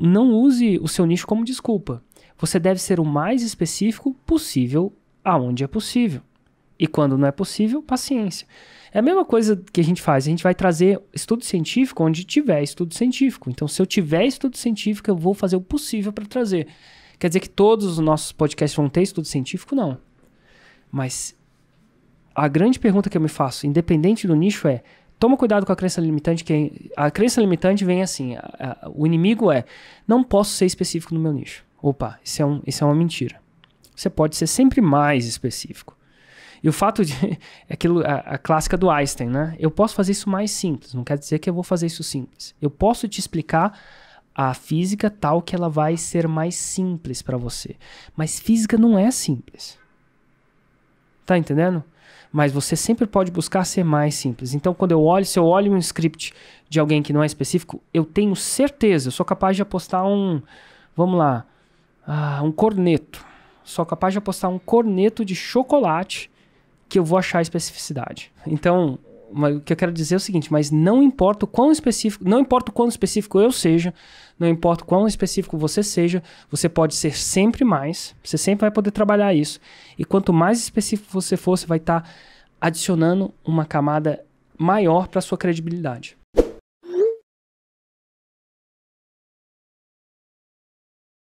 Não use o seu nicho como desculpa. Você deve ser o mais específico possível aonde é possível. E quando não é possível, paciência. É a mesma coisa que a gente faz, a gente vai trazer estudo científico onde tiver estudo científico. Então, se eu tiver estudo científico, eu vou fazer o possível para trazer. Quer dizer que todos os nossos podcasts vão ter estudo científico? Não. Mas a grande pergunta que eu me faço, independente do nicho, é: toma cuidado com a crença limitante, que a crença limitante vem assim, a, a, o inimigo é, não posso ser específico no meu nicho. Opa, isso é, um, isso é uma mentira. Você pode ser sempre mais específico. E o fato de. É aquilo, a, a, clássica do Einstein, né? Eu posso fazer isso mais simples, não quer dizer que eu vou fazer isso simples. Eu posso te explicar a física tal que ela vai ser mais simples para você. Mas física não é simples. Tá entendendo? Mas você sempre pode buscar ser mais simples. Então, quando eu olho, se eu olho um script de alguém que não é específico, eu tenho certeza, eu sou capaz de apostar um, vamos lá, uh, um corneto. Sou capaz de apostar um corneto de chocolate que eu vou achar especificidade. Então, mas o que eu quero dizer é o seguinte, mas não importa o quão específico, não importa o quão específico eu seja, não importa o quão específico você seja, você pode ser sempre mais, você sempre vai poder trabalhar isso. E quanto mais específico você for, você vai estar tá adicionando uma camada maior para sua credibilidade.